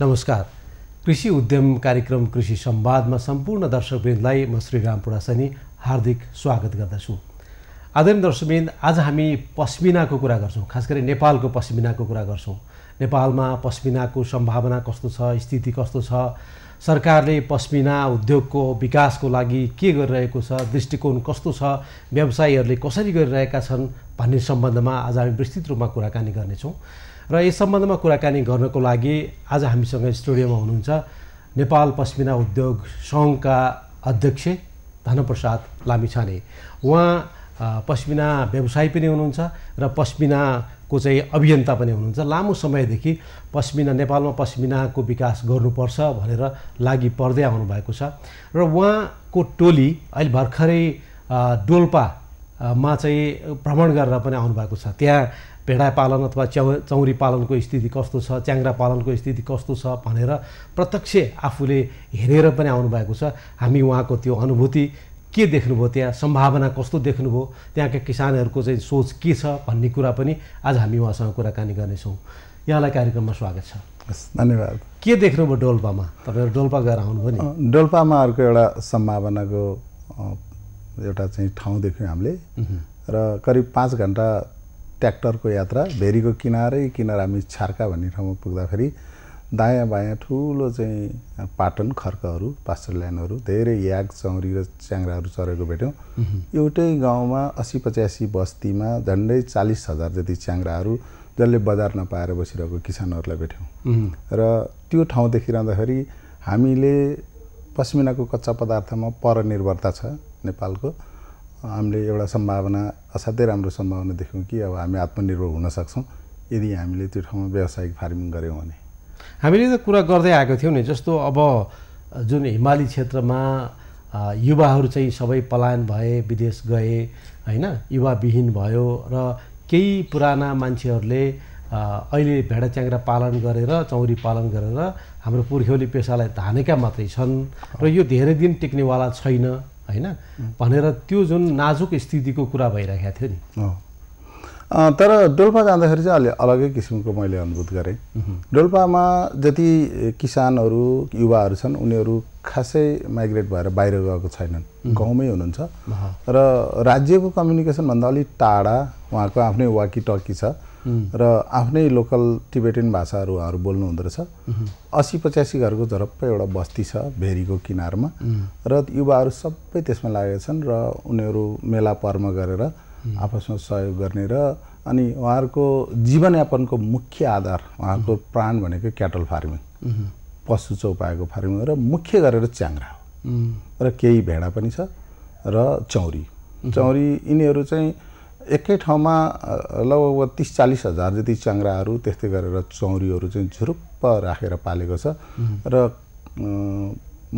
नमस्कार कृषि उद्यम कार्यक्रम कृषि संवादमा सम्पूर्ण दर्शकवृन्दलाई म श्रीराम पुरासानी हार्दिक स्वागत गर्दछु आदरणीय दर्शकवृन्द आज हामी पश्मिनाको कुरा गर्छौँ खास गरी नेपालको पश्मिनाको कुरा गर्छौँ नेपालमा पश्मिनाको सम्भावना कस्तो छ स्थिति कस्तो छ सरकारले पश्मिना उद्योगको विकासको लागि के गरिरहेको छ दृष्टिकोण कस्तो छ व्यवसायीहरूले कसरी गरिरहेका छन् भन्ने सम्बन्धमा आज हामी विस्तृत रूपमा कुराकानी गर्नेछौँ र यस सम्बन्धमा कुराकानी गर्नको लागि आज हामीसँग स्टुडियोमा हुनुहुन्छ नेपाल पश्मिना उद्योग सङ्घका अध्यक्ष धनप्रसाद लामिछाने उहाँ पश्मिना व्यवसायी पनि हुनुहुन्छ र पश्मिनाको चाहिँ अभियन्ता पनि हुनुहुन्छ लामो समयदेखि पश्मिना नेपालमा पश्मिनाको विकास गर्नुपर्छ भनेर लागि पर्दै आउनुभएको छ र उहाँको टोली अहिले भर्खरै डोल्पामा चाहिँ भ्रमण गरेर पनि आउनुभएको छ त्यहाँ भेडा पालन अथवा च्याउ चौरी पालनको स्थिति कस्तो छ च्याङ्रा पालनको स्थिति कस्तो छ भनेर प्रत्यक्ष आफूले हेरेर पनि आउनुभएको छ हामी उहाँको त्यो अनुभूति के देख्नुभयो त्यहाँ सम्भावना कस्तो देख्नुभयो त्यहाँका किसानहरूको चाहिँ सोच के छ भन्ने कुरा पनि आज हामी उहाँसँग कुराकानी गर्नेछौँ यहाँलाई कार्यक्रममा स्वागत छ धन्यवाद के देख्नुभयो डोल्पामा तपाईँहरू डोल्पा गएर आउनुभयो नि डोल्पामा अर्को एउटा सम्भावनाको एउटा चाहिँ ठाउँ देख्यौँ हामीले र करिब पाँच घन्टा ट्र्याक्टरको यात्रा भेरीको किनारै किनार हामी छार्का भन्ने ठाउँमा पुग्दाखेरि दायाँ बायाँ ठुलो चाहिँ पाटन खर्कहरू पास्टर ल्यान्डहरू धेरै याग चौरी र च्याङ्राहरू चरेको भेट्यौँ एउटै गाउँमा असी पचासी बस्तीमा झन्डै चालिस हजार जति च्याङ्राहरू जसले बजार नपाएर बसिरहेको किसानहरूलाई भेट्यौँ र त्यो ठाउँ देखिरहँदाखेरि हामीले पसिनाको कच्चा पदार्थमा परनिर्भरता छ नेपालको हामीले एउटा सम्भावना असाध्यै राम्रो सम्भावना देख्यौँ कि अब हामी आत्मनिर्भर हुन सक्छौँ यदि हामीले त्यो ठाउँमा व्यावसायिक फार्मिङ गऱ्यौँ भने हामीले त कुरा गर्दै आएको थियौँ नि जस्तो अब जुन हिमाली क्षेत्रमा युवाहरू चाहिँ सबै पलायन भए विदेश गए होइन युवाविहीन भयो र केही पुराना मान्छेहरूले अहिले भेडा च्याङ्रा पालन गरेर चौरी पालन गरेर हाम्रो पुर्ख्यौली पेसालाई धानेका मात्रै छन् र यो धेरै दिन टिक्नेवाला छैन होइन भनेर त्यो जुन नाजुक स्थितिको कुरा भइरहेको थियो नि तर डोल्पा जाँदाखेरि चाहिँ अलि अलगै किसिमको मैले अनुभूत गरेँ डोल्पामा जति किसानहरू युवाहरू छन् उनीहरू खासै माइग्रेट भएर बाहिर गएको छैनन् गाउँमै हुनुहुन्छ र राज्यको कम्युनिकेसनभन्दा अलिक टाढा उहाँको आफ्नै वाकी टकी छ र आफ्नै लोकल टिबेटिन भाषाहरू उहाँहरू बोल्नु हुँदो रहेछ असी पचासी घरको झरप्पै एउटा बस्ती छ भेरीको किनारमा र युवाहरू सबै त्यसमा लागेका छन् र उनीहरू मेला पर्म गरेर आपसमा सहयोग गर्ने र अनि उहाँहरूको जीवनयापनको मुख्य आधार उहाँहरूको प्राण भनेको क्याटल फार्मिङ पशु चौपाएको फार्मिङ र मुख्य गरेर च्याङ्रा हो र केही भेडा पनि छ र चौरी चौरी यिनीहरू चाहिँ एकै ठाउँमा लगभग तिस चालिस हजार जति च्याङ्राहरू त्यस्तै गरेर चौरीहरू चाहिँ झुरुप्प राखेर पालेको छ र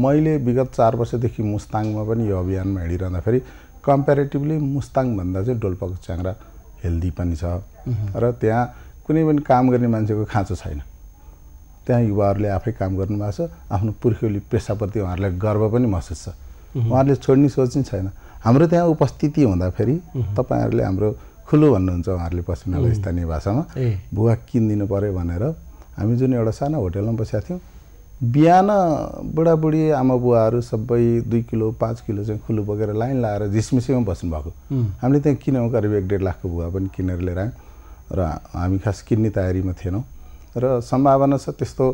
मैले विगत चार वर्षदेखि मुस्ताङमा पनि यो अभियानमा हिँडिरहँदाखेरि कम्पेरिटिभली मुस्ताङभन्दा चाहिँ डोल्पाको च्याङ्रा हेल्दी पनि छ र त्यहाँ कुनै पनि काम गर्ने मान्छेको खाँचो छैन त्यहाँ युवाहरूले आफै काम गर्नुभएको छ आफ्नो पुर्ख्यौली पेसाप्रति उहाँहरूलाई गर्व पनि महसुस छ उहाँहरूले छोड्ने सोच नै छैन हाम्रो त्यहाँ उपस्थिति हुँदाखेरि तपाईँहरूले हाम्रो खुलो भन्नुहुन्छ उहाँहरूले पश्चिमबङ्गाल स्थानीय भाषामा भुवा किनिदिनु पऱ्यो भनेर हामी जुन एउटा सानो होटेलमा बसेका थियौँ बिहान बुढाबुढी आमा बुवाहरू सबै दुई किलो पाँच किलो चाहिँ खुल्लो बोकेर लाइन लाएर झिसमिसीमा बस्नुभएको हामीले त्यहाँ किन्यौँ करिब एक डेढ लाखको भुवा पनि किनेर लिएर आयौँ र हामी खास किन्ने तयारीमा थिएनौँ र सम्भावना छ त्यस्तो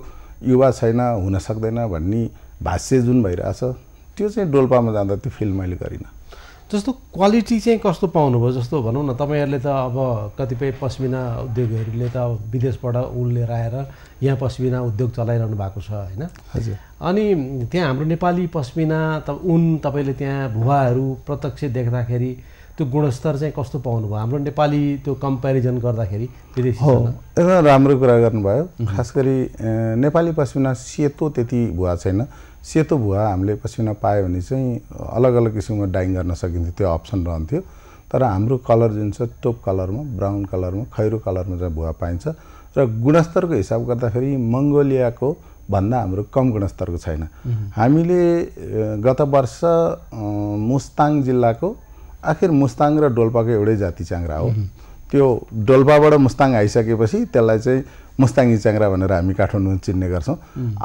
युवा छैन हुन सक्दैन भन्ने भाष्य जुन भइरहेछ त्यो चाहिँ डोल्पामा जाँदा त्यो फिल मैले गरिनँ जस्तो क्वालिटी चाहिँ कस्तो पाउनुभयो जस्तो भनौँ न तपाईँहरूले त अब कतिपय पस्मिना उद्योगहरूले त विदेशबाट उल लिएर आएर यहाँ पस्मिना उद्योग चलाइरहनु भएको छ होइन हजुर अनि त्यहाँ हाम्रो नेपाली पस्मिना त उन तपाईँले त्यहाँ भुवाहरू प्रत्यक्ष देख्दाखेरि त्यो गुणस्तर चाहिँ कस्तो पाउनुभयो हाम्रो नेपाली त्यो कम्पेरिजन गर्दाखेरि विदेशी एकदम राम्रो कुरा गर्नुभयो खास गरी नेपाली पस्मिना सेतो त्यति भुवा छैन सेतो भुवा हामीले पसिना पायो भने चाहिँ अलग अलग किसिमको डाइङ गर्न सकिन्थ्यो त्यो अप्सन रहन्थ्यो तर हाम्रो कलर जुन छ टोप कलरमा ब्राउन कलरमा खैरो कलरमा चाहिँ भुवा पाइन्छ र गुणस्तरको हिसाब गर्दाखेरि मङ्गोलियाको भन्दा हाम्रो कम गुणस्तरको छैन हामीले गत वर्ष मुस्ताङ जिल्लाको आखिर मुस्ताङ र डोल्पाको एउटै जाति च्याङ्रा हो त्यो डोल्पाबाट मुस्ताङ आइसकेपछि त्यसलाई चाहिँ मुस्ताङी च्याङ्रा भनेर हामी काठमाडौँमा चिन्ने गर्छौँ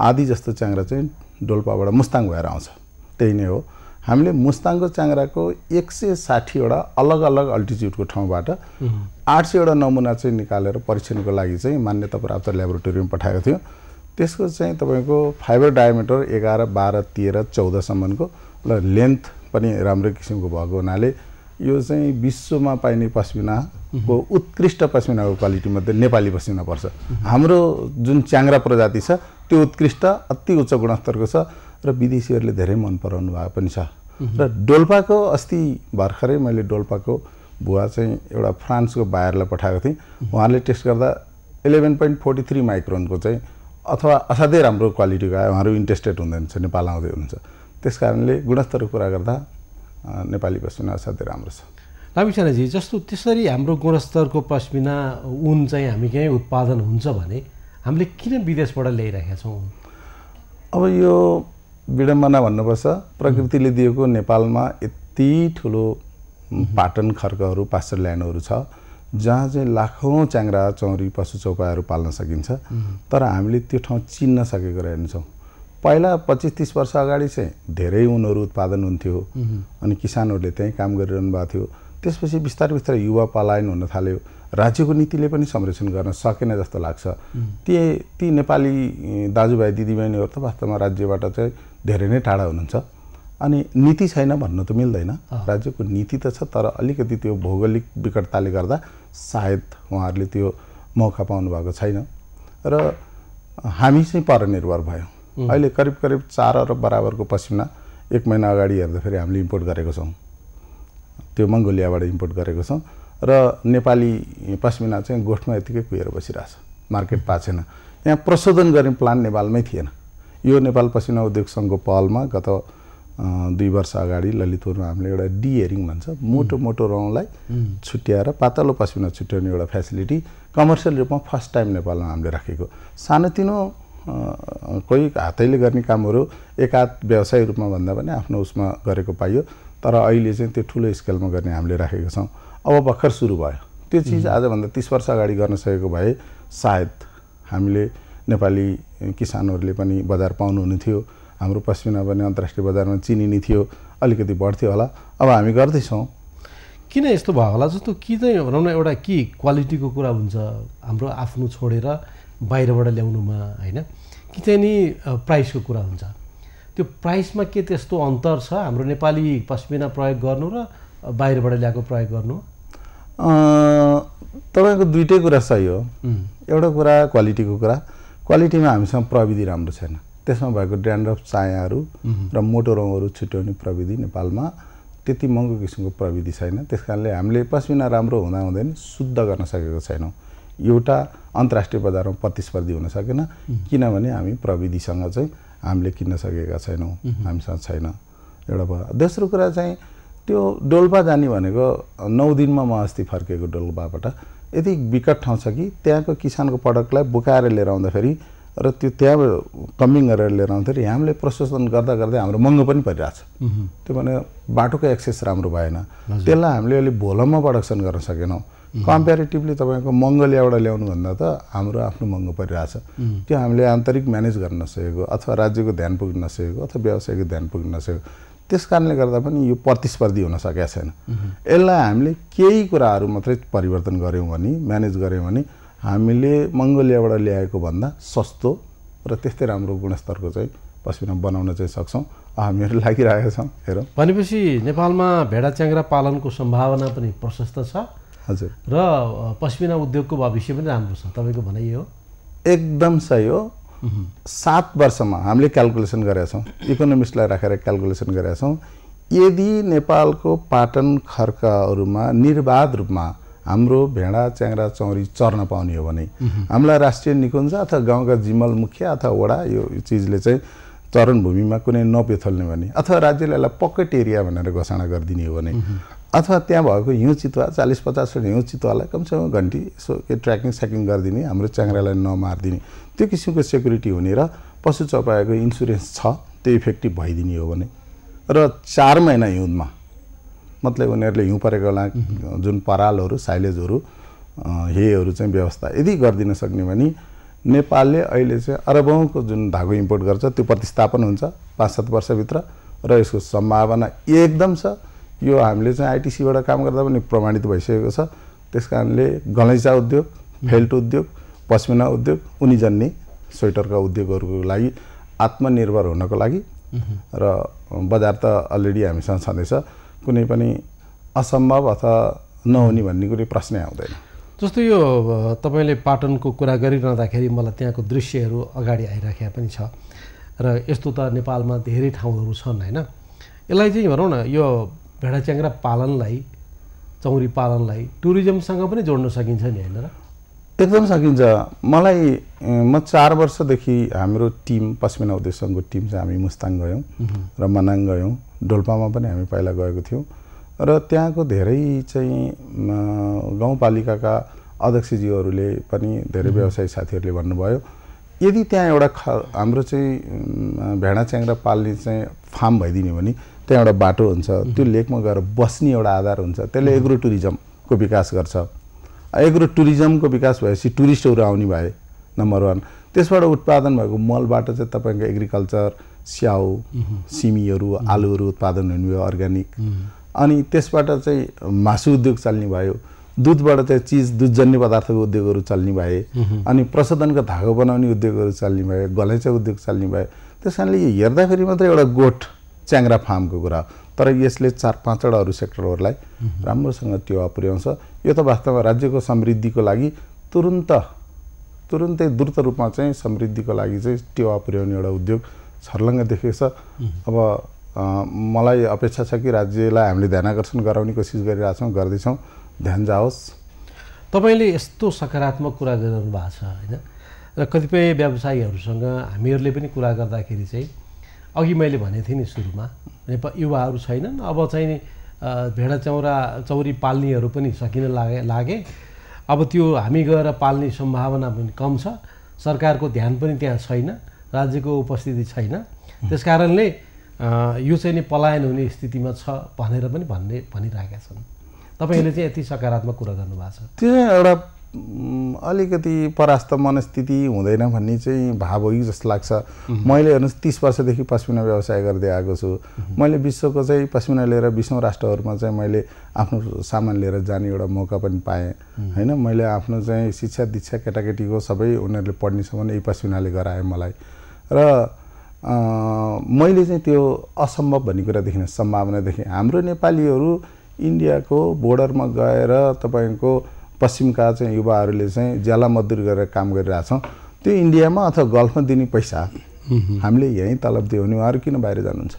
आदि जस्तो च्याङ्रा चाहिँ डोल्पाबाट मुस्ताङ भएर आउँछ त्यही नै हो हामीले मुस्ताङको च्याङ्राको एक सय साठीवटा अलग अलग अल्टिच्युडको ठाउँबाट आठ सयवटा नमुना चाहिँ निकालेर परीक्षणको लागि चाहिँ मान्यता प्राप्त ल्याबोरेटोरीमा पठाएको थियो त्यसको चाहिँ तपाईँको फाइबर डायमिटर एघार बाह्र तेह्र चौधसम्मको र लेन्थ पनि राम्रै किसिमको भएको हुनाले यो चाहिँ विश्वमा पाइने पस्मिनाको उत्कृष्ट पस्मिनाको क्वालिटीमध्ये नेपाली पस्मिना पर्छ हाम्रो जुन च्याङ्रा प्रजाति छ त्यो उत्कृष्ट अति उच्च गुणस्तरको छ र विदेशीहरूले धेरै मन पराउनु भएको पनि छ र डोल्पाको अस्ति भर्खरै मैले डोल्पाको भुवा चाहिँ एउटा फ्रान्सको बायरलाई पठाएको थिएँ उहाँले टेस्ट गर्दा इलेभेन पोइन्ट फोर्टी थ्री माइक्रोनको चाहिँ अथवा असाध्यै राम्रो क्वालिटीको आयो उहाँहरू इन्ट्रेस्टेड हुँदैन नेपाल आउँदै हुनुहुन्छ त्यस कारणले गुणस्तरको कुरा गर्दा नेपाली भेषभूषा असाध्यै राम्रो छ लामिछानाजी जस्तो त्यसरी हाम्रो गुणस्तरको पश्मिना ऊन चाहिँ हामी कहीँ उत्पादन हुन्छ भने हामीले किन विदेशबाट ल्याइरहेका छौँ अब यो विडम्बना भन्नुपर्छ प्रकृतिले दिएको नेपालमा यति ठुलो पाटन खर्कहरू पास्टर ल्यान्डहरू छ जहाँ चाहिँ लाखौँ च्याङ्रा चौरी पशु चौपाहरू पाल्न सकिन्छ तर हामीले त्यो ठाउँ चिन्न सकेको रहेनछौँ पहिला पच्चिस तिस वर्ष अगाडि चाहिँ धेरै उनीहरू उत्पादन हुन्थ्यो अनि किसानहरूले त्यहीँ काम गरिरहनु भएको थियो त्यसपछि बिस्तारै बिस्तारै युवा पलायन हुन थाल्यो राज्यको नीतिले पनि संरक्षण गर्न सकेन जस्तो लाग्छ ती ती नेपाली दाजुभाइ दिदीबहिनीहरू त वास्तवमा राज्यबाट चाहिँ धेरै नै टाढा हुनुहुन्छ अनि नीति छैन भन्नु त मिल्दैन राज्यको नीति त छ तर अलिकति त्यो भौगोलिक विकटताले गर्दा सायद उहाँहरूले त्यो मौका पाउनुभएको छैन र हामी चाहिँ परनिर्भर भयौँ अहिले करिब करिब चार अरब बराबरको पसिना एक महिना अगाडि हेर्दाखेरि हामीले इम्पोर्ट गरेको छौँ त्यो मङ्गोलियाबाट इम्पोर्ट गरेको छौँ र नेपाली पसिना चाहिँ गोठमा यतिकै कुहिएर बसिरहेको छ मार्केट पाएको छैन यहाँ प्रशोधन गर्ने प्लान नेपालमै थिएन यो नेपाल पसिना उद्योग सङ्घको पहलमा गत दुई वर्ष अगाडि ललितपुरमा हामीले एउटा डिएरिङ भन्छ मोटो मोटो रौँलाई छुट्याएर पातलो पसिना छुट्याउने एउटा फेसिलिटी कमर्सियल रूपमा फर्स्ट टाइम नेपालमा हामीले राखेको सानोतिनो कोही हातैले गर्ने कामहरू एकात व्यवसाय रूपमा भन्दा पनि आफ्नो उसमा गरेको पाइयो तर अहिले चाहिँ त्यो ठुलो स्केलमा गर्ने हामीले राखेका छौँ अब भर्खर सुरु भयो त्यो चिज आजभन्दा तिस वर्ष अगाडि गर्न सकेको भए सायद हामीले नेपाली किसानहरूले पनि बजार पाउनुहुने थियो हाम्रो पश्चिमा पनि अन्तर्राष्ट्रिय बजारमा चिनिने थियो अलिकति बढ्थ्यो होला अब हामी गर्दैछौँ किन यस्तो भयो होला जस्तो कि चाहिँ भनौँ न एउटा के क्वालिटीको कुरा हुन्छ हाम्रो आफ्नो छोडेर बाहिरबाट ल्याउनुमा होइन कि चाहिँ नि प्राइसको कुरा हुन्छ त्यो प्राइसमा के त्यस्तो अन्तर छ हाम्रो नेपाली पस्मिना प्रयोग गर्नु र बाहिरबाट ल्याएको प्रयोग गर्नु तपाईँको दुइटै कुरा सही हो एउटा कुरा क्वालिटीको कुरा क्वालिटीमा हामीसँग प्रविधि राम्रो छैन त्यसमा भएको अफ चायाहरू र मोटो रङहरू छुट्याउने प्रविधि नेपालमा त्यति महँगो किसिमको प्रविधि छैन त्यस कारणले हामीले पस्मिना राम्रो हुँदा हुँदैन शुद्ध गर्न सकेको छैनौँ एउटा अन्तर्राष्ट्रिय बजारमा प्रतिस्पर्धी हुन सकेन किनभने हामी प्रविधिसँग चाहिँ हामीले किन्न सकेका छैनौँ हामीसँग छैन एउटा भयो दोस्रो कुरा चाहिँ त्यो डोल्पा जाने भनेको नौ दिनमा म अस्ति फर्केको डोल्पाबाट यति विकट ठाउँ छ कि त्यहाँको किसानको प्रडक्टलाई बोकाएर लिएर आउँदाखेरि र त्यो त्यहाँ कमिङ गरेर लिएर आउँदाखेरि हामीले प्रशोधन गर्दा गर्दै हाम्रो महँगो पनि छ त्यो भने बाटोको एक्सेस राम्रो भएन त्यसलाई हामीले अलिक भोलममा प्रडक्सन गर्न सकेनौँ कम्पेरिटिभली mm-hmm. तपाईँको मङ्गल ल्याउनुभन्दा त हाम्रो आफ्नो महँगो परिरहेछ mm-hmm. त्यो हामीले आन्तरिक म्यानेज गर्न नसकेको अथवा राज्यको ध्यान पुग्न नसकेको अथवा व्यवसायको ध्यान पुग्न नसकेको त्यस कारणले गर्दा पनि यो प्रतिस्पर्धी हुन सकेका छैन mm-hmm. यसलाई हामीले केही कुराहरू मात्रै परिवर्तन गऱ्यौँ भने म्यानेज गऱ्यौँ भने हामीले मङ्गोलियाबाट ल्याएको भन्दा सस्तो र त्यस्तै राम्रो गुणस्तरको चाहिँ पश्चिमा बनाउन चाहिँ सक्छौँ हामीहरू लागिरहेका छौँ हेरौँ भनेपछि नेपालमा भेडा च्याङ्रा पालनको सम्भावना पनि प्रशस्त छ हजुर र पश्मिना उद्योगको भविष्य पनि राम्रो छ तपाईँको भनाइ हो एकदम सही हो सात वर्षमा हामीले क्यालकुलेसन गरेका छौँ इकोनोमिस्टलाई राखेर क्यालकुलेसन गरेका छौँ यदि नेपालको पाटन खर्काहरूमा निर्वाध रूपमा हाम्रो भेडा च्याङ्रा चौरी चर्न पाउने हो भने हामीलाई राष्ट्रिय निकुञ्ज अथवा गाउँका जिमल मुखिया अथवा वडा यो चिजले चाहिँ चरणभूमिमा कुनै नपेथल्ने भने अथवा राज्यले यसलाई पकेट एरिया भनेर घोषणा गरिदिने हो भने अथवा त्यहाँ भएको हिउँ चितुवा चालिस पचासवटा हिउँ चितुवालाई कमसेकम घन्टी यसो के ट्र्याकिङ स्याकिङ गरिदिने हाम्रो च्याङ्रालाई नमारिदिने त्यो किसिमको सेक्युरिटी हुने र पशु चपाएको इन्सुरेन्स छ त्यो इफेक्टिभ भइदिने हो भने र चार महिना हिउँदमा मतलब उनीहरूले हिउँ परेको बेला जुन परालहरू साइलेजहरू हेहरू चाहिँ व्यवस्था यदि गरिदिन सक्ने भने नेपालले अहिले चाहिँ अरबौँको जुन धागो इम्पोर्ट गर्छ त्यो प्रतिस्थापन हुन्छ पाँच सात वर्षभित्र र यसको सम्भावना एकदम छ यो हामीले चाहिँ आइटिसीबाट काम गर्दा पनि प्रमाणित भइसकेको छ त्यस कारणले गलैँचा उद्योग फेल्ट उद्योग पश्मिना उद्योग उनी जन्ने स्वेटरका उद्योगहरूको लागि आत्मनिर्भर हुनको लागि र बजार त अलरेडी हामीसँग छँदैछ कुनै पनि असम्भव अथवा नहुने भन्ने कुनै प्रश्नै आउँदैन जस्तो यो तपाईँले पाटनको कुरा गरिरहँदाखेरि मलाई त्यहाँको दृश्यहरू अगाडि आइराखेका पनि छ र यस्तो त नेपालमा धेरै ठाउँहरू छन् होइन यसलाई चाहिँ भनौँ न यो भेडाच्याङ्रा पालनलाई चौरी पालनलाई टुरिज्मसँग पनि जोड्न सकिन्छ नि होइन एकदम सकिन्छ मलाई म चार वर्षदेखि हाम्रो टिम उद्योग उद्योगसँगको टिम चाहिँ हामी मुस्ताङ गयौँ र मनाङ गयौँ डोल्पामा पनि हामी पहिला गएको थियौँ र त्यहाँको धेरै चाहिँ गाउँपालिकाका अध्यक्षज्यूहरूले पनि धेरै व्यवसायी साथीहरूले भन्नुभयो यदि त्यहाँ एउटा ख हाम्रो चाहिँ भेडा च्याङ्रा पाल्ने चाहिँ फार्म भइदिने भने त्यहाँ एउटा बाटो हुन्छ त्यो लेकमा गएर बस्ने एउटा आधार हुन्छ त्यसले एग्रो टुरिज्मको विकास गर्छ एग्रो टुरिज्मको विकास भएपछि टुरिस्टहरू आउने भए नम्बर वान त्यसबाट उत्पादन भएको मलबाट चाहिँ तपाईँको एग्रिकल्चर स्याउ सिमीहरू आलुहरू उत्पादन हुनुभयो अर्ग्यानिक अनि त्यसबाट चाहिँ मासु उद्योग चल्ने भयो दुधबाट चाहिँ चिज दुधजन्य पदार्थको उद्योगहरू चल्ने भए अनि प्रशोधनको धागो बनाउने उद्योगहरू चल्ने भए गलैँचा उद्योग चल्ने भए त्यस कारणले यो हेर्दाखेरि मात्रै एउटा गोठ च्याङ्रा फार्मको कुरा हो तर यसले चार पाँचवटा अरू सेक्टरहरूलाई राम्रोसँग टेवा पुर्याउँछ यो त वास्तवमा राज्यको समृद्धिको लागि तुरुन्त तुरुन्तै द्रुत रूपमा चाहिँ समृद्धिको लागि चाहिँ टेवा पुर्याउने एउटा उद्योग छर्लङ्ग देखेको छ अब मलाई अपेक्षा छ कि राज्यलाई हामीले ध्यान आकर्षण गराउने कोसिस गरिरहेछौँ गर्दैछौँ ध्यान जाओस् तपाईँले यस्तो सकारात्मक कुरा गरिरहनु भएको छ होइन र कतिपय व्यवसायीहरूसँग हामीहरूले पनि कुरा गर्दाखेरि चाहिँ अघि मैले भनेको थिएँ नि सुरुमा नेपाल युवाहरू छैनन् अब चाहिँ नि भेडा चौरा चौरी पाल्नेहरू पनि सकिन लागे लागे अब त्यो हामी गएर पाल्ने सम्भावना पनि कम छ सरकारको ध्यान पनि त्यहाँ छैन राज्यको उपस्थिति छैन त्यस कारणले यो चाहिँ नि पलायन हुने स्थितिमा छ भनेर पनि भन्ने भनिरहेका छन् तपाईँहरूले चाहिँ यति सकारात्मक कुरा गर्नुभएको छ त्यो एउटा अलिकति परास्त मनस्थिति हुँदैन भन्ने चाहिँ भाव हो कि जस्तो लाग्छ मैले हेर्नुहोस् तिस वर्षदेखि पश्मिना व्यवसाय गर्दै आएको छु मैले विश्वको चाहिँ पश्मिना लिएर बिसौँ राष्ट्रहरूमा चाहिँ मैले आफ्नो सामान लिएर जाने एउटा मौका पनि पाएँ होइन मैले आफ्नो चाहिँ शिक्षा दीक्षा केटाकेटीको सबै उनीहरूले पढ्नेसम्म यही पश्मिनाले गराएँ मलाई र मैले चाहिँ त्यो असम्भव भन्ने कुरा देखिनँ सम्भावना देखेँ हाम्रो नेपालीहरू इन्डियाको बोर्डरमा गएर तपाईँको पश्चिमका चाहिँ युवाहरूले चाहिँ ज्याला मजदुर गरेर काम गरिरहेछौँ त्यो इन्डियामा अथवा गल्फमा दिने पैसा हामीले यहीँ तलब दियो भने उहाँहरू किन बाहिर जानुहुन्छ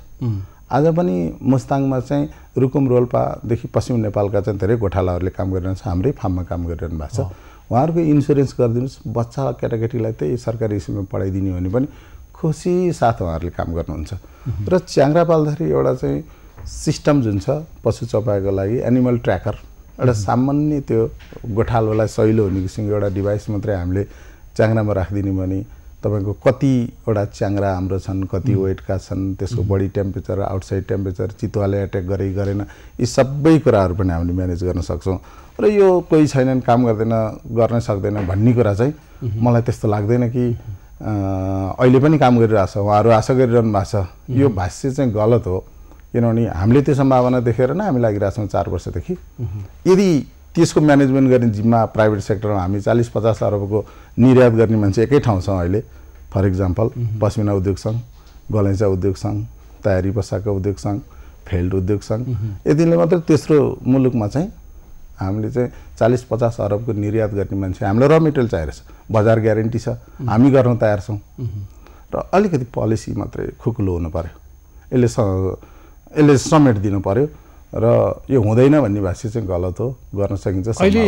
आज पनि मुस्ताङमा चाहिँ रुकुम रोल्पादेखि पश्चिम नेपालका चाहिँ धेरै गोठालाहरूले काम गरिरहन्छ हाम्रै फार्ममा काम गरिरहनु भएको छ उहाँहरूको इन्सुरेन्स गरिदिनुहोस् बच्चा केटाकेटीलाई त्यही सरकारी स्कुलमा पढाइदिने हो भने पनि खुसी साथ उहाँहरूले काम गर्नुहुन्छ र च्याङ्रा पाल्दाखेरि एउटा चाहिँ सिस्टम जुन छ पशु चपाएको लागि एनिमल ट्र्याकर एउटा सामान्य त्यो गोठालोलाई सहिलो हुने किसिमको एउटा डिभाइस मात्रै हामीले च्याङ्रामा राखिदिने भने तपाईँको कतिवटा च्याङ्रा हाम्रो छन् कति वेटका छन् त्यसको बडी टेम्परेचर आउटसाइड टेम्परेचर चितुवाले एट्याक गरे गरेन यी सबै कुराहरू पनि हामीले म्यानेज गर्न सक्छौँ र यो कोही छैनन् काम गर्दैन गर्नै सक्दैन भन्ने कुरा चाहिँ मलाई त्यस्तो लाग्दैन कि अहिले पनि काम गरिरहेको छ उहाँहरू आशा गरिरहनु भएको छ यो भाष्य चाहिँ गलत हो किनभने हामीले त्यो सम्भावना देखेर नै हामी लागिरहेछौँ चार वर्षदेखि यदि त्यसको म्यानेजमेन्ट गर्ने जिम्मा प्राइभेट सेक्टरमा हामी चालिस पचास अरबको निर्यात गर्ने मान्छे एकै ठाउँ छ अहिले फर इक्जाम्पल पश्मिना उद्योग सङ्घ गलैँचा उद्योग सङ्घ तयारी पोसाको उद्योग सङ्घ फेल्ड उद्योग सङ्घ यतिले मात्र तेस्रो मुलुकमा चाहिँ हामीले चाहिँ चालिस पचास अरबको निर्यात गर्ने मान्छे हामीलाई र मेटेरियल चाहिएको छ बजार ग्यारेन्टी छ हामी गर्न तयार छौँ र अलिकति पोलिसी मात्रै खुकुलो हुनु पऱ्यो यसले यसले समेट दिनु पर्यो र यो हुँदैन भन्ने भाषी चाहिँ गलत हो गर्न सकिन्छ अहिले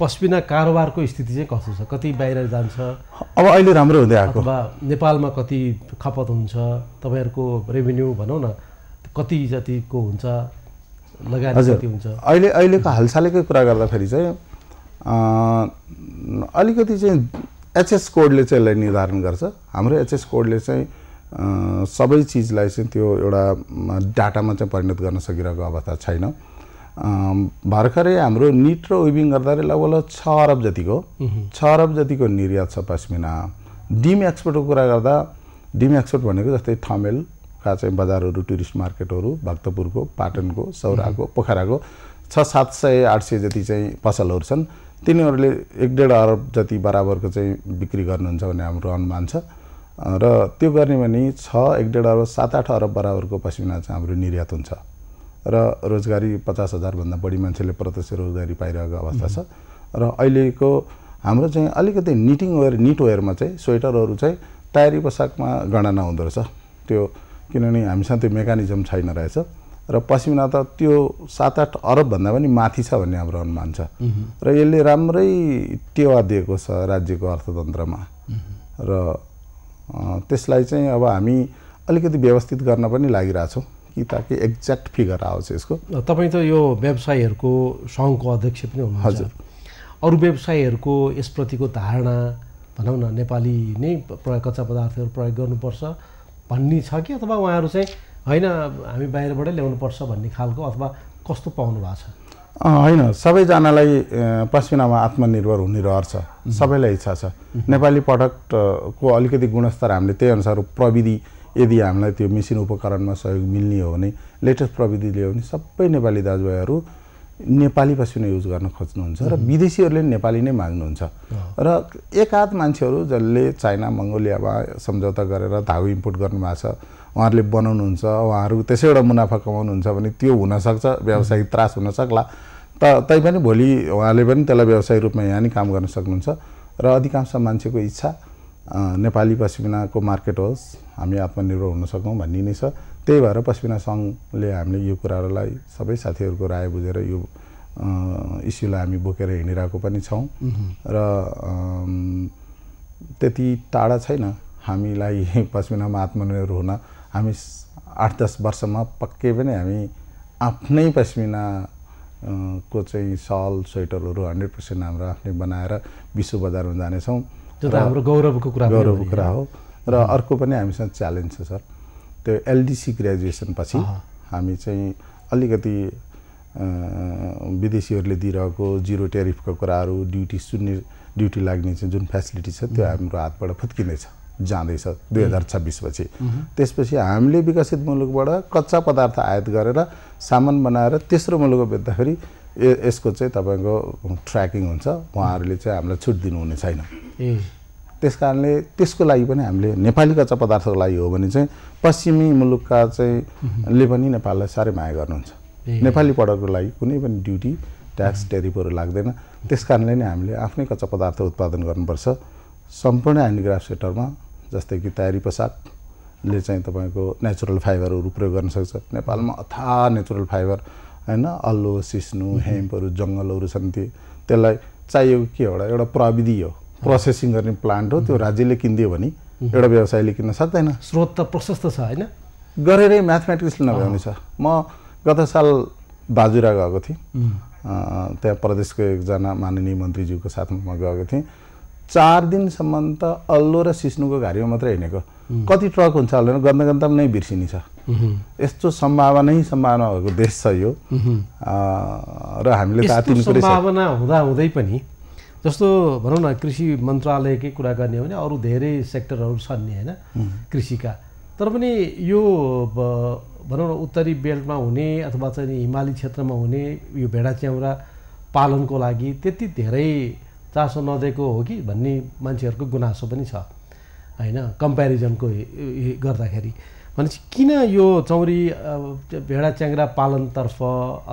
पस्पिना कारोबारको स्थिति चाहिँ कस्तो छ कति बाहिर जान्छ अब अहिले राम्रो हुँदै आएको नेपालमा कति खपत हुन्छ तपाईँहरूको रेभेन्यू भनौँ न कति जतिको हुन्छ लगानी हुन्छ अहिले अहिलेको हालसालैकै कुरा गर्दाखेरि चाहिँ अलिकति चाहिँ एचएस कोडले चाहिँ यसलाई निर्धारण गर्छ हाम्रो एचएस कोडले चाहिँ सबै चिजलाई चाहिँ त्यो एउटा डाटामा चाहिँ परिणत गर्न सकिरहेको अवस्था छैन भर्खरै हाम्रो निट र विभिङ गर्दाखेरि लगभग छ अरब जतिको छ अरब जतिको निर्यात छ पश्मिना डिम एक्सपोर्टको कुरा गर्दा डिम एक्सपोर्ट भनेको जस्तै थमेलका चाहिँ बजारहरू टुरिस्ट मार्केटहरू भक्तपुरको पाटनको सौराको पोखराको छ सात सय आठ सय जति चाहिँ पसलहरू छन् तिनीहरूले एक डेढ अरब जति बराबरको चाहिँ बिक्री गर्नुहुन्छ भन्ने हाम्रो अनुमान छ र त्यो गर्ने भने छ एक डेढ अरब सात आठ अरब बराबरको पसिना चाहिँ हाम्रो निर्यात हुन्छ र रोजगारी पचास हजारभन्दा बढी मान्छेले प्रत्यक्ष रोजगारी पाइरहेको अवस्था छ र अहिलेको हाम्रो चाहिँ अलिकति निटिङ वेयर निट वेयरमा चाहिँ स्वेटरहरू चाहिँ तयारी पोसाकमा गणना हुँदो रहेछ त्यो किनभने हामीसँग त्यो मेकानिजम छैन रहेछ र पसिना त त्यो सात आठ अरबभन्दा पनि माथि छ भन्ने हाम्रो अनुमान छ र यसले राम्रै टेवा दिएको छ राज्यको अर्थतन्त्रमा र त्यसलाई चाहिँ अब हामी अलिकति व्यवस्थित गर्न पनि लागिरहेछौँ कि ताकि एक्ज्याक्ट फिगर आओस् यसको तपाईँ त यो व्यवसायीहरूको सङ्घको अध्यक्ष पनि हुनुहुन्छ हजुर अरू व्यवसायीहरूको यसप्रतिको धारणा भनौँ न नेपाली नै प्रयोग कच्चा पदार्थहरू प्रयोग गर्नुपर्छ भन्ने छ कि अथवा उहाँहरू चाहिँ होइन हामी बाहिरबाटै ल्याउनुपर्छ भन्ने खालको अथवा कस्तो पाउनु भएको छ होइन सबैजनालाई पसिनामा आत्मनिर्भर हुने रहर छ सबैलाई इच्छा छ नेपाली प्रडक्टको अलिकति गुणस्तर हामीले त्यही अनुसार प्रविधि यदि हामीलाई त्यो मेसिन उपकरणमा सहयोग मिल्ने हो भने लेटेस्ट प्रविधि लियो भने सबै नेपाली दाजुभाइहरू नेपाली पसिना युज गर्न खोज्नुहुन्छ र विदेशीहरूले नेपाली नै माग्नुहुन्छ र एकाध मान्छेहरू जसले चाइना मङ्गोलियामा सम्झौता गरेर धागो इम्पोर्ट गर्नुभएको छ उहाँहरूले बनाउनुहुन्छ उहाँहरू त्यसैबाट मुनाफा कमाउनुहुन्छ भने त्यो हुनसक्छ व्यावसायिक त्रास हुनसक्ला त तैपनि भोलि उहाँले पनि त्यसलाई व्यावसायिक रूपमा यहाँ नै काम गर्न सक्नुहुन्छ र अधिकांश मान्छेको इच्छा नेपाली पसिनाको मार्केट होस् हामी आत्मनिर्भर हुन सकौँ भन्ने नै छ त्यही भएर पसिना सङ्घले हामीले यो कुराहरूलाई सबै साथीहरूको राय बुझेर यो इस्युलाई हामी बोकेर हिँडिरहेको पनि छौँ र त्यति टाढा छैन हामीलाई पश्मिनामा आत्मनिर्भर हुन हामी आठ दस वर्षमा पक्कै पनि हामी आफ्नै पश्मिना को चाहिँ सल स्वेटरहरू हन्ड्रेड पर्सेन्ट हाम्रो आफ्नै बनाएर विश्व बजारमा जानेछौँ त्यो त हाम्रो गौरवको कुरा गौरवको कुरा हो र अर्को पनि हामीसँग च्यालेन्ज छ सर त्यो एलडिसी ग्रेजुएसन पछि हामी चाहिँ अलिकति विदेशीहरूले दिइरहेको जिरो टेरिफको कुराहरू ड्युटी सुन्ने ड्युटी लाग्ने चाहिँ जुन फेसिलिटी छ त्यो हाम्रो हातबाट फुत्किँदैछ जाँदैछ दुई हजार छब्बिसपछि त्यसपछि हामीले विकसित मुलुकबाट कच्चा पदार्थ आयात गरेर सामान बनाएर तेस्रो मुलुकमा बेच्दाखेरि यसको चाहिँ तपाईँको ट्र्याकिङ हुन्छ उहाँहरूले चाहिँ हामीलाई छुट दिनुहुने छैन त्यस कारणले त्यसको लागि पनि हामीले नेपाली कच्चा पदार्थको लागि हो भने चाहिँ पश्चिमी मुलुकका चाहिँ ले पनि नेपाललाई साह्रै माया गर्नुहुन्छ नेपाली प्रडक्टको लागि कुनै पनि ड्युटी ट्याक्स टेरिफहरू लाग्दैन त्यस कारणले नै हामीले आफ्नै कच्चा पदार्थ उत्पादन गर्नुपर्छ सम्पूर्ण ह्यान्डिक्राफ्ट सेक्टरमा जस्तै कि तयारी पोसाकले चाहिँ तपाईँको नेचुरल फाइबरहरू प्रयोग गर्न सक्छ नेपालमा अथा नेचुरल फाइबर होइन अल्लो सिस्नु हेम्पहरू जङ्गलहरू छन् ती त्यसलाई चाहिएको के एउटा एउटा प्रविधि हो प्रोसेसिङ गर्ने प्लान्ट हो त्यो राज्यले किनिदियो भने एउटा व्यवसायले किन्न सक्दैन स्रोत त प्रशस्त छ होइन गरेरै म्याथमेटिक्सले नभ्याउने छ म गत साल बाजुरा गएको थिएँ त्यहाँ प्रदेशको एकजना माननीय मन्त्रीज्यूको साथमा म गएको थिएँ चार दिनसम्म त अल्लो र सिस्नुको घारीमा मात्रै हिँडेको कति ट्रक हुन्छ होला गर्दा गन्दा नै बिर्सिने छ यस्तो सम्भावना सम्भावना भएको देश छ यो र हामीले सम्भावना हुँदा हुँदै पनि जस्तो भनौँ न कृषि मन्त्रालयकै कुरा गर्ने हो भने अरू धेरै सेक्टरहरू छन् नि होइन कृषिका तर पनि यो भनौँ न उत्तरी बेल्टमा हुने अथवा चाहिँ हिमाली क्षेत्रमा हुने यो भेडा च्याउरा पालनको लागि त्यति धेरै चासो नदिएको हो कि भन्ने मान्छेहरूको गुनासो पनि छ होइन कम्पेरिजनको गर्दाखेरि भनेपछि किन यो चौरी भेडा च्याङ्रा पालनतर्फ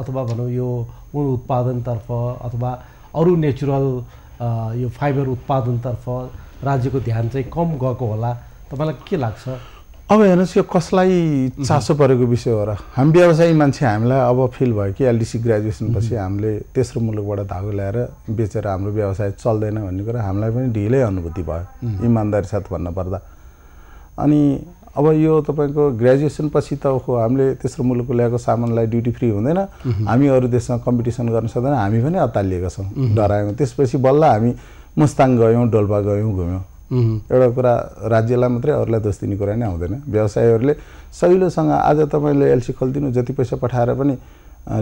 अथवा भनौँ यो उन उत्पादनतर्फ अथवा अरू नेचुरल यो फाइबर उत्पादनतर्फ राज्यको ध्यान चाहिँ कम गएको होला तपाईँलाई के लाग्छ अब हेर्नुहोस् यो कसलाई चासो परेको विषय हो र हामी व्यवसायी मान्छे हामीलाई अब फिल भयो कि एलडिसी पछि हामीले तेस्रो मुलुकबाट धागो ल्याएर बेचेर हाम्रो व्यवसाय चल्दैन भन्ने कुरा हामीलाई पनि ढिलै अनुभूति भयो इमान्दारी साथ भन्नुपर्दा अनि अब यो तपाईँको ग्रेजुएसन पछि त हो हामीले तेस्रो मुलुकको ल्याएको सामानलाई ड्युटी फ्री हुँदैन हामी अरू देशसँग कम्पिटिसन गर्न सक्दैन हामी पनि अतालिएका छौँ डरायौँ त्यसपछि बल्ल हामी मुस्ताङ गयौँ डोल्पा गयौँ घुम्यौँ Mm-hmm. एउटा कुरा राज्यलाई मात्रै अरूलाई दोष दिने कुरा नै आउँदैन व्यवसायीहरूले सजिलोसँग आज तपाईँले एलसी खोलिदिनु जति पैसा पठाएर पनि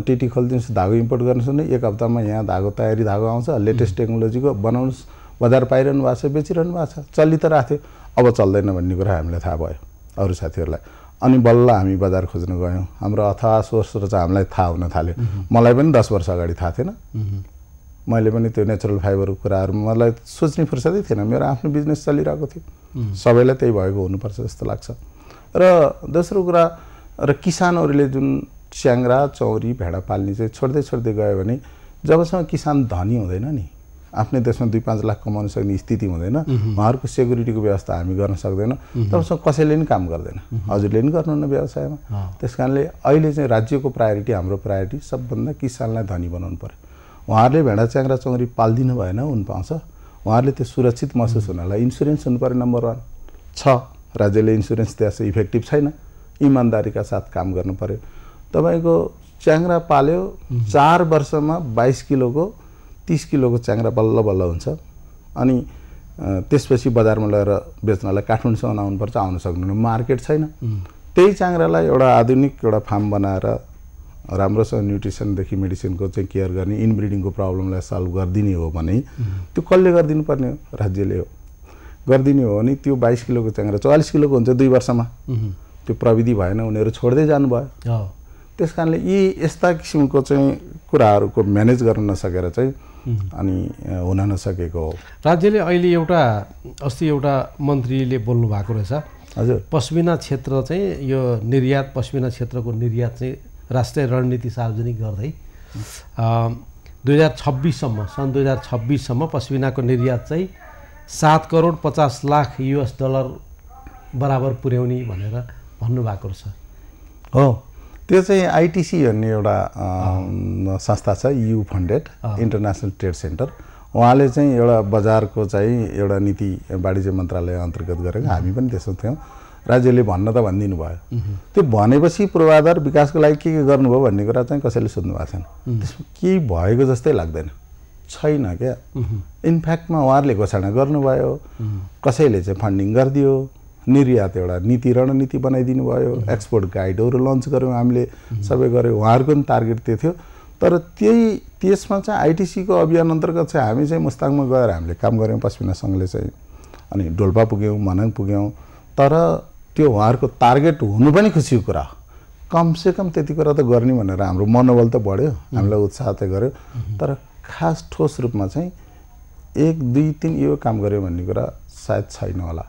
टिटी खोलिदिनुहोस् धागो इम्पोर्ट गर्नुहोस् भने एक हप्तामा यहाँ धागो तयारी धागो आउँछ लेटेस्ट टेक्नोलोजीको बनाउनुहोस् बजार पाइरहनु भएको छ बेचिरहनु भएको छ चलि त राख्थ्यो अब चल्दैन भन्ने कुरा हामीलाई थाहा भयो अरू साथीहरूलाई अनि बल्ल हामी बजार खोज्न गयौँ हाम्रो अथवा सोर्स र हामीलाई थाहा हुन थाल्यो mm-hmm. मलाई पनि दस वर्ष अगाडि थाहा थिएन mm-hmm. मैले पनि त्यो नेचुरल फाइबरको कुराहरू मलाई सोच्ने फुर्सदै थिएन मेरो आफ्नो बिजनेस चलिरहेको थियो सबैलाई त्यही भएको हुनुपर्छ जस्तो लाग्छ र दोस्रो कुरा र किसानहरूले जुन स्याङ्रा चौरी भेडा पाल्ने चाहिँ छोड्दै छोड्दै गयो भने जबसम्म किसान धनी हुँदैन नि आफ्नै देशमा दुई पाँच लाख कमाउन सक्ने स्थिति हुँदैन उहाँहरूको सेक्युरिटीको व्यवस्था हामी गर्न सक्दैनौँ तबसम्म कसैले पनि काम गर्दैन हजुरले पनि गर्नुहुन्न व्यवसायमा त्यस कारणले अहिले चाहिँ राज्यको प्रायोरिटी हाम्रो प्रायोरिटी सबभन्दा किसानलाई धनी बनाउनु पऱ्यो उहाँहरूले भेडा च्याङ्रा चौरी पालिदिनु भएन हुनु पाउँछ उहाँहरूले त्यो सुरक्षित महसुस हुनलाई इन्सुरेन्स हुनु पऱ्यो नम्बर वान छ राज्यले इन्सुरेन्स दिएको इफेक्टिभ छैन इमान्दारीका साथ काम गर्नु पऱ्यो तपाईँको च्याङ्रा पाल्यो चार वर्षमा बाइस किलोको तिस किलोको च्याङ्रा बल्ल बल्ल हुन्छ अनि त्यसपछि बजारमा लगेर बेच्नलाई काठमाडौँसम्म आउनुपर्छ आउन सक्नु मार्केट छैन त्यही च्याङ्रालाई एउटा आधुनिक एउटा फार्म बनाएर राम्रोसँग न्युट्रिसनदेखि मेडिसिनको चाहिँ केयर गर्ने इनब्रिडिङको प्रब्लमलाई सल्भ गरिदिने हो भने त्यो कसले गरिदिनुपर्ने हो राज्यले हो गरिदिने हो भने त्यो बाइस किलोको च्याङ्रा चौवालिस किलोको हुन्छ दुई वर्षमा त्यो प्रविधि भएन उनीहरू छोड्दै जानुभयो त्यस कारणले यी यस्ता किसिमको चाहिँ कुराहरूको म्यानेज गर्न नसकेर चाहिँ अनि हुन नसकेको हो राज्यले अहिले एउटा अस्ति एउटा मन्त्रीले बोल्नु भएको रहेछ हजुर पस्मिना क्षेत्र चाहिँ यो निर्यात पस्मिना क्षेत्रको निर्यात चाहिँ राष्ट्रिय रणनीति सार्वजनिक गर्दै दुई हजार छब्बिससम्म सन् दुई हजार छब्बिससम्म पसिनाको निर्यात चाहिँ सात करोड पचास लाख युएस डलर बराबर पुर्याउने भनेर भन्नुभएको रहेछ हो त्यो चाहिँ आइटिसी भन्ने एउटा संस्था छ EU funded international trade centre उहाँले चाहिँ एउटा बजारको चाहिँ एउटा नीति वाणिज्य मन्त्रालय अन्तर्गत गरेको हामी पनि त्यसो थियौँ राज्यले भन्न त भनिदिनु भयो त्यो भनेपछि पूर्वाधार विकासको लागि के के गर्नुभयो भन्ने कुरा चाहिँ कसैले सोध्नु भएको छैन त्यसमा केही भएको जस्तै लाग्दैन छैन क्या इनफ्याक्टमा उहाँहरूले घोषणा गर्नुभयो कसैले चाहिँ फन्डिङ गरिदियो निर्यात एउटा नीति रणनीति बनाइदिनु भयो एक्सपोर्ट गाइडहरू लन्च गऱ्यौँ हामीले सबै गऱ्यौँ उहाँहरूको पनि टार्गेट त्यो थियो तर त्यही त्यसमा चाहिँ आइटिसीको अभियान अन्तर्गत चाहिँ हामी चाहिँ मुस्ताङमा गएर हामीले काम गऱ्यौँ पश्मिना सङ्घले चाहिँ अनि डोल्पा पुग्यौँ मनाङ पुग्यौँ तर त्यो उहाँहरूको टार्गेट हुनु पनि खुसीको कुरा हो कमसेकम त्यति कुरा त गर्ने भनेर हाम्रो मनोबल त बढ्यो हामीलाई उत्साह त गऱ्यो तर खास ठोस रूपमा चाहिँ एक दुई तिन यो काम गऱ्यो भन्ने कुरा सायद छैन होला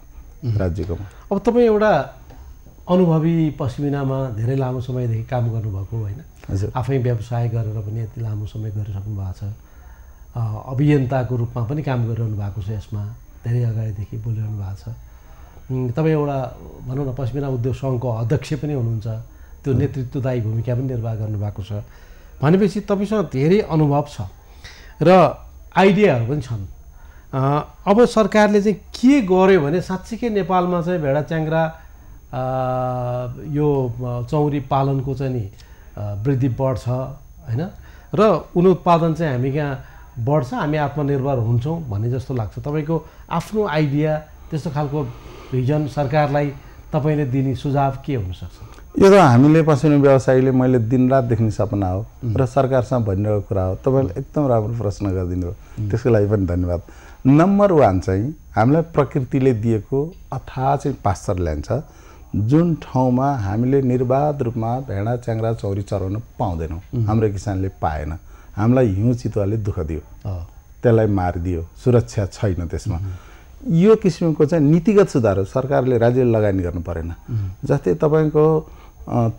राज्यकोमा अब तपाईँ एउटा अनुभवी पश्मिनामा धेरै लामो समयदेखि काम गर्नुभएको होइन आफै व्यवसाय गरेर पनि यति लामो समय गरिसक्नु भएको छ अभियन्ताको रूपमा पनि काम गरिरहनु भएको छ यसमा धेरै अगाडिदेखि बोलिरहनु भएको छ तपाईँ एउटा भनौँ न पश्मिना उद्योग सङ्घको अध्यक्ष पनि हुनुहुन्छ त्यो नेतृत्वदायी भूमिका पनि निर्वाह गर्नुभएको छ भनेपछि तपाईँसँग धेरै अनुभव छ र आइडियाहरू पनि छन् अब सरकारले चाहिँ के गर्यो भने साँच्चीकै नेपालमा चाहिँ भेडा च्याङ्रा यो चौरी पालनको चाहिँ नि वृद्धि बढ्छ होइन र उन उत्पादन चाहिँ हामी कहाँ बढ्छ हामी आत्मनिर्भर हुन्छौँ भन्ने जस्तो लाग्छ तपाईँको आफ्नो आइडिया त्यस्तो खालको भिजन सरकारलाई तपाईँले दिने सुझाव के हुनसक्छ यो त हामीले पछिल्लो व्यवसायीले मैले दिनरात देख्ने सपना हो र सरकारसँग भनिरहेको कुरा हो तपाईँले एकदम राम्रो प्रश्न गरिदिनु हो त्यसको लागि पनि धन्यवाद नम्बर वान चाहिँ हामीलाई प्रकृतिले दिएको अथा चाहिँ पास्चर ल्यान्छ जुन ठाउँमा हामीले निर्वाध रूपमा भेडा च्याङ्रा चौरी चराउन पाउँदैनौँ हाम्रो किसानले पाएन हामीलाई हिउँ चितुवाले दुःख दियो त्यसलाई मारिदियो सुरक्षा छैन त्यसमा यो किसिमको चाहिँ नीतिगत सुधार सरकारले राज्यले लगानी गर्नु परेन जस्तै तपाईँको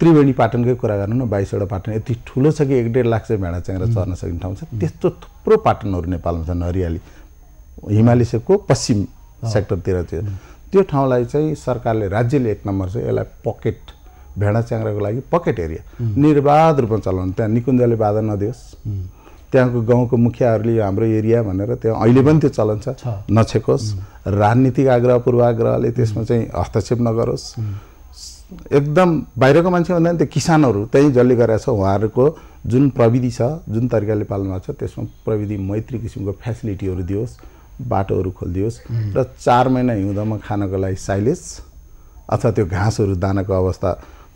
त्रिवेणी पाटनकै कुरा गर्नु न बाइसवटा पाटन यति ठुलो छ कि एक डेढ लाख चाहिँ भेडा च्याङ्रा चर्न सकिने ठाउँ छ त्यस्तो थुप्रो पाटनहरू नेपालमा छन् हरियाली हिमाली सेपको पश्चिम सेक्टरतिर थियो त्यो ठाउँलाई चाहिँ सरकारले राज्यले एक नम्बर चाहिँ यसलाई पकेट भेडा च्याङ्राको लागि पकेट एरिया निर्वाध रूपमा चलाउनु त्यहाँ निकुञ्जले बाधा नदियोस् त्यहाँको गाउँको मुखियाहरूले यो हाम्रो एरिया भनेर त्यहाँ अहिले पनि त्यो चलन छ नछेकोस् राजनीतिक आग्रह पूर्वाग्रहले त्यसमा चाहिँ हस्तक्षेप नगरोस् एकदम बाहिरको मान्छे भन्दा पनि त्यो किसानहरू त्यहीँ जसले गरेका छ उहाँहरूको जुन प्रविधि छ जुन तरिकाले पाल्नु भएको छ त्यसमा प्रविधि मैत्री किसिमको फेसिलिटीहरू दियोस् बाटोहरू खोलिदियोस् र चार महिना हिउँदमा खानको लागि साइलेज अथवा त्यो घाँसहरू दानाको अवस्था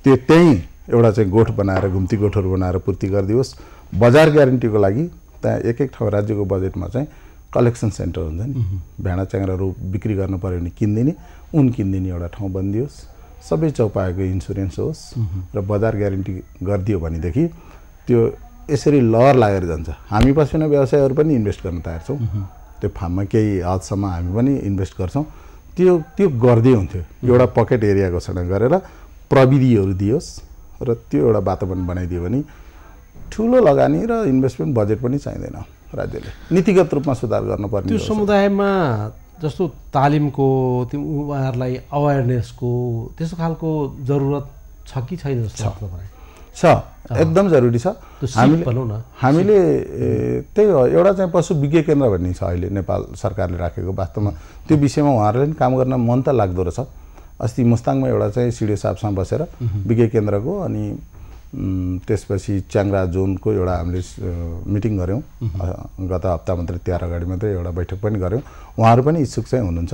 त्यो त्यहीँ एउटा चाहिँ गोठ बनाएर घुम्ती गोठहरू बनाएर पूर्ति गरिदियोस् बजार ग्यारेन्टीको लागि त्यहाँ एक एक ठाउँ राज्यको बजेटमा चाहिँ कलेक्सन सेन्टर हुन्छ नि भेडा च्याङ्राहरू बिक्री गर्नु पऱ्यो भने किनिदिने उन किनिदिने एउटा ठाउँ बनिदियोस् सबै चौपाएको इन्सुरेन्स होस् र बजार ग्यारेन्टी गरिदियो भनेदेखि त्यो यसरी लहर लागेर जान्छ हामी पसिना व्यवसायहरू पनि इन्भेस्ट गर्न तयार छौँ त्यो फार्ममा केही हदसम्म हामी पनि इन्भेस्ट गर्छौँ त्यो त्यो गर्दै हुन्थ्यो एउटा पकेट एरिया घोषणा गरेर प्रविधिहरू दियोस् र त्यो एउटा वातावरण बनाइदियो भने ठुलो लगानी र इन्भेस्टमेन्ट बजेट पनि चाहिँदैन राज्यले नीतिगत रूपमा सुधार गर्नुपर्ने त्यो समुदायमा जस्तो तालिमको त्यो उहाँहरूलाई अवेरनेसको त्यस्तो खालको जरुरत छ कि छैन जस्तो छ एकदम जरुरी छ हामी न हामीले त्यही हो एउटा चाहिँ पशु विज्ञ केन्द्र भन्ने छ अहिले नेपाल सरकारले राखेको वास्तवमा त्यो विषयमा उहाँहरूले पनि काम गर्न मन त लाग्दो रहेछ अस्ति मुस्ताङमा एउटा चाहिँ सिडिओ साहबसँग बसेर विज्ञ केन्द्रको अनि त्यसपछि च्याङ्रा जोनको एउटा हामीले मिटिङ गऱ्यौँ गत हप्ता मात्रै तिहार अगाडि मात्रै एउटा बैठक पनि गऱ्यौँ उहाँहरू पनि इच्छुक चाहिँ हुनुहुन्छ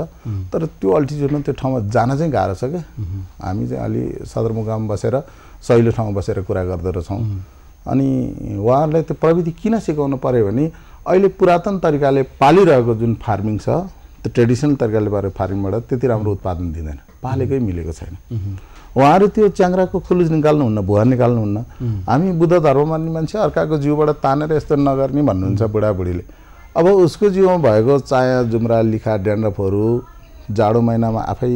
तर त्यो अल्टिच्युडमा त्यो ठाउँमा जान चाहिँ गाह्रो छ क्या हामी चाहिँ अलि सदरमुकाम बसेर सहिलो ठाउँमा बसेर कुरा गर्दोरहेछौँ अनि उहाँहरूलाई त्यो प्रविधि किन सिकाउनु पऱ्यो भने अहिले पुरातन तरिकाले पालिरहेको जुन फार्मिङ छ त्यो ट्रेडिसनल तरिकाले फार्मिङबाट त्यति राम्रो उत्पादन दिँदैन पालेकै मिलेको छैन उहाँहरू त्यो च्याङ्राको खुलुज निकाल्नुहुन्न भुवा निकाल्नुहुन्न हामी बुद्ध धर्म मान्ने मान्छे अर्काको जिउबाट तानेर यस्तो नगर्ने भन्नुहुन्छ बुढाबुढीले अब उसको जिउमा भएको चाया जुम्रा लिखा ड्यान्ड्रफहरू जाडो महिनामा आफै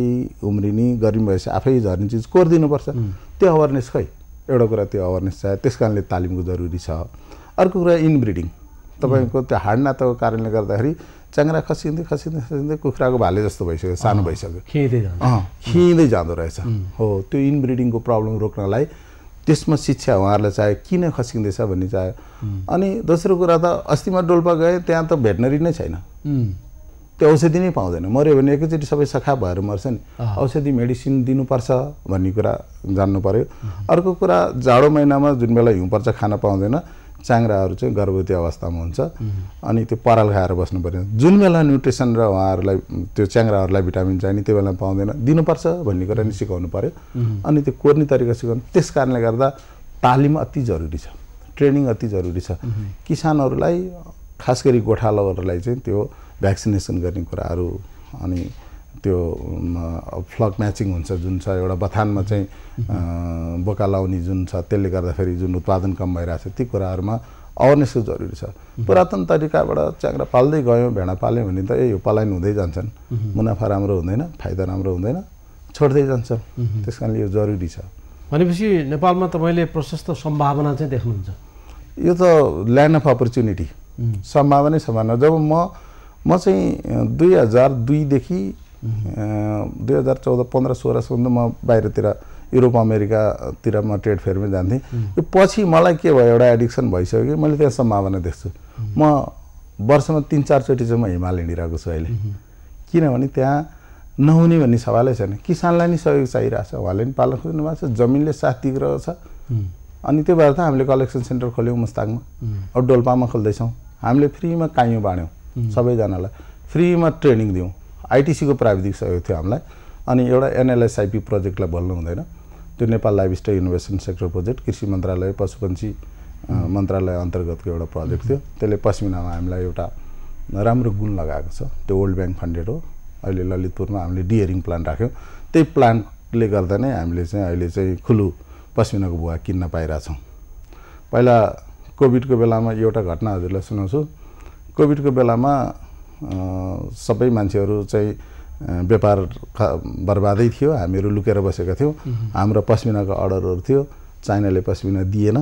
उम्रिने गर्मी भएपछि आफै झर्ने चिज कोरिदिनुपर्छ त्यो अवेरनेस खै एउटा कुरा त्यो अवेरनेस चाहियो त्यस कारणले तालिमको जरुरी छ अर्को कुरा इनब्रिडिङ तपाईँको त्यो हाड नाताको कारणले गर्दाखेरि च्याङ्रा खसिँदै खसिँदै खसिँदै कुखुराको भाले जस्तो भइसक्यो सानो भइसक्यो खिँदै जाँदो रहेछ हो त्यो इनब्रिडिङको प्रब्लम रोक्नलाई त्यसमा शिक्षा उहाँहरूलाई चाहियो किन खसिँदैछ भन्ने चाहियो अनि दोस्रो कुरा त अस्तिमा डोल्पा गएँ त्यहाँ त भेटनरी नै छैन त्यो औषधि नै पाउँदैन मऱ्यो भने एकैचोटि सबै सखा भएर मर्छ नि औषधि मेडिसिन दिनुपर्छ भन्ने कुरा जान्नु पऱ्यो अर्को कुरा जाडो महिनामा जुन बेला हिउँ पर्छ खान पाउँदैन च्याङ्राहरू चाहिँ गर्भवती अवस्थामा हुन्छ अनि त्यो पराल खाएर बस्नु पर्यो जुन बेला न्युट्रिसन र उहाँहरूलाई त्यो च्याङ्राहरूलाई भिटामिन चाहिने त्यो बेला पाउँदैन दिनुपर्छ भन्ने कुरा नि सिकाउनु पऱ्यो अनि त्यो कोर्ने तरिका सिकाउनु त्यस कारणले गर्दा तालिम अति जरुरी छ ट्रेनिङ अति जरुरी छ किसानहरूलाई खास गरी गोठालोहरूलाई चाहिँ त्यो भ्याक्सिनेसन गर्ने कुराहरू अनि त्यो फ्लक म्याचिङ हुन्छ जुन छ एउटा बथानमा चाहिँ बोका लाउने जुन छ त्यसले गर्दाखेरि जुन उत्पादन कम भइरहेको छ ती कुराहरूमा अवेरनेसको जरुरी छ पुरातन तरिकाबाट च्याङ्रा पाल्दै गयौँ भेडा पाल्यौँ भने त ए यो पलायन हुँदै जान्छन् मुनाफा राम्रो हुँदैन फाइदा राम्रो हुँदैन छोड्दै जान्छ त्यस कारणले यो जरुरी छ भनेपछि नेपालमा तपाईँले प्रशस्त सम्भावना चाहिँ देख्नुहुन्छ यो त ल्यान्ड अफ अपर्च्युनिटी सम्भावनै सम्भावना जब म म चाहिँ दुई हजार दुईदेखि Uh, दुई हजार चौध पन्ध्र सोह्रसम्म त म बाहिरतिर युरोप अमेरिकातिर म ट्रेड फेयरमै जान्थेँ यो पछि मलाई के भयो एउटा एडिक्सन भइसक्यो कि मैले त्यहाँ सम्भावना देख्छु म वर्षमा तिन चारचोटि चाहिँ म हिमाल हिँडिरहेको छु अहिले किनभने त्यहाँ नहुने भन्ने सवालै छैन किसानलाई नि सहयोग चाहिरहेको छ उहाँले पनि पाल्न खोज्नु भएको छ जमिनले साथ दिइरहेको छ अनि त्यही भएर त हामीले कलेक्सन सेन्टर खोल्यौँ मुस्ताङमा अब डोल्पामा खोल्दैछौँ हामीले फ्रीमा कायौँ बाँड्यौँ सबैजनालाई फ्रीमा ट्रेनिङ दिउँ आइटिसीको प्राविधिक सहयोग थियो हामीलाई अनि एउटा एनएलएसआइपी प्रोजेक्टलाई भन्नु हुँदैन त्यो Nepal life style innovation sector project कृषि मन्त्रालय पशुपन्छी मन्त्रालय अन्तर्गतको एउटा प्रोजेक्ट थियो त्यसले पश्मिनामा हामीलाई एउटा राम्रो गुण लगाएको छ त्यो वर्ल्ड ब्याङ्क फन्डेड हो अहिले ललितपुरमा हामीले डियरिङ प्लान्ट राख्यौँ त्यही प्लान्टले गर्दा नै हामीले चाहिँ अहिले चाहिँ खुलु पश्मिनाको भुवा किन्न पाइरहेछौँ पहिला कोभिडको बेलामा एउटा घटना हजुरलाई सुनाउँछु कोभिडको बेलामा सबै मान्छेहरू चाहिँ व्यापार बर्बादै थियो हामीहरू लुकेर बसेका थियौँ हाम्रो पस्मिनाको अर्डरहरू थियो चाइनाले पस्मिना दिएन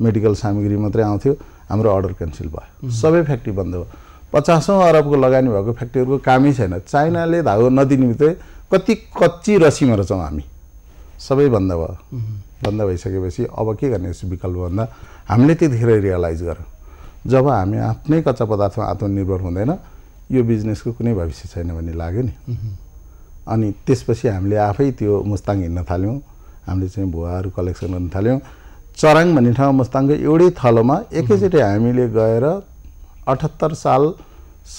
मेडिकल सामग्री मात्रै आउँथ्यो हाम्रो अर्डर क्यान्सल भयो सबै फ्याक्ट्री बन्द भयो पचासौँ अरबको लगानी भएको फ्याक्ट्रीहरूको कामै छैन चाइनाले धागो नदिने बित्तिकै कति कच्ची रसीमा रहेछौँ हामी सबै बन्द भयो बन्द भइसकेपछि अब के गर्ने विकल्प भन्दा हामीले त्यतिखेर रियलाइज गऱ्यौँ जब हामी आफ्नै कच्चा पदार्थमा आत्मनिर्भर हुँदैन यो बिजनेसको कुनै भविष्य छैन भन्ने लाग्यो नि अनि त्यसपछि हामीले आफै त्यो मुस्ताङ हिँड्न थाल्यौँ हामीले चाहिँ भुवाहरू कलेक्सन गर्न थाल्यौँ चराङ भन्ने ठाउँमा मुस्ताङको एउटै थलोमा एकैचोटि हामीले गएर अठहत्तर साल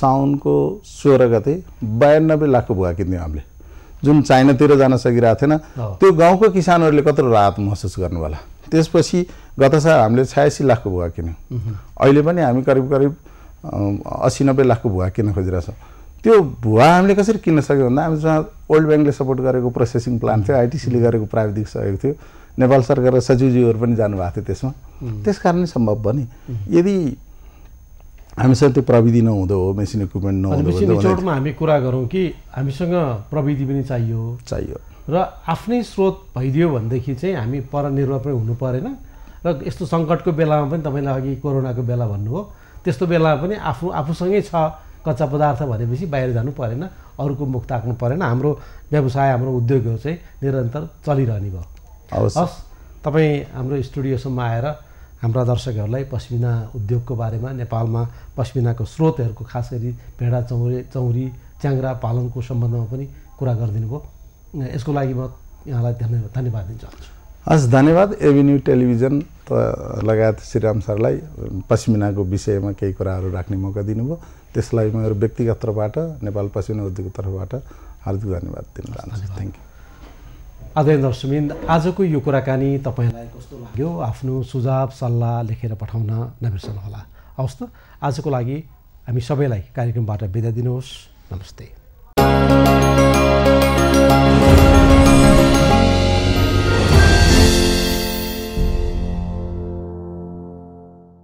साउनको सोह्र गते बयानब्बे लाखको भुवा किन्थ्यौँ हामीले जुन चाइनातिर जान सकिरहेको थिएन त्यो गाउँको किसानहरूले कत्रो राहत महसुस गर्नु होला त्यसपछि गत साल हामीले छयासी लाखको भुवा किन्यौँ अहिले पनि हामी करिब करिब असी नब्बे लाखको भुवा किन्न खोजिरहेछौँ त्यो भुवा हामीले कसरी किन्न सक्यौँ भन्दा हामीसँग ओल्ड ब्याङ्कले सपोर्ट गरेको प्रोसेसिङ प्लान थियो आइटिसीले गरेको प्राविधिक सहयोग थियो नेपाल सरकार र सचिवजीहरू पनि जानुभएको थियो त्यसमा त्यस कारणले सम्भव भयो नि यदि हामीसँग त्यो प्रविधि नहुँदो हो मेसिन इक्विपमेन्ट नहुँदो हामी कुरा गरौँ कि हामीसँग प्रविधि पनि चाहियो चाहियो र आफ्नै स्रोत भइदियो भनेदेखि चाहिँ हामी परनिर्भर पनि हुनु परेन र यस्तो सङ्कटको बेलामा पनि तपाईँले अघि कोरोनाको बेला भन्नुभयो त्यस्तो बेलामा पनि आफू आफूसँगै छ कच्चा पदार्थ भनेपछि बाहिर जानु परेन अरूको मुख ताक्नु परेन हाम्रो व्यवसाय हाम्रो उद्योगहरू चाहिँ निरन्तर चलिरहने भयो हवस् तपाईँ हाम्रो स्टुडियोसम्म आएर हाम्रा दर्शकहरूलाई पस्मिना उद्योगको बारेमा नेपालमा पस्मिनाको स्रोतहरूको खास गरी भेडा चौरे चौरी च्याङ्रा पालनको सम्बन्धमा पनि कुरा गरिदिनु भयो यसको लागि म यहाँलाई धन्यवाद धन्यवाद दिन चाहन्छु हस् धन्यवाद एभिन्यू टेलिभिजन त लगायत श्रीराम सरलाई पसिमिनाको विषयमा केही कुराहरू राख्ने मौका दिनुभयो त्यसलाई मेरो व्यक्तिगत तर्फबाट नेपाल पसिमिना उद्योगको तर्फबाट हार्दिक धन्यवाद दिन चाहन्छु थ्याङ्क यू आदय दर्शमिन आजको यो कुराकानी तपाईँलाई कस्तो लाग्यो आफ्नो सुझाव सल्लाह लेखेर पठाउन नबिर्सनुहोला हवस् त आजको लागि हामी सबैलाई कार्यक्रमबाट बिदा दिनुहोस् नमस्ते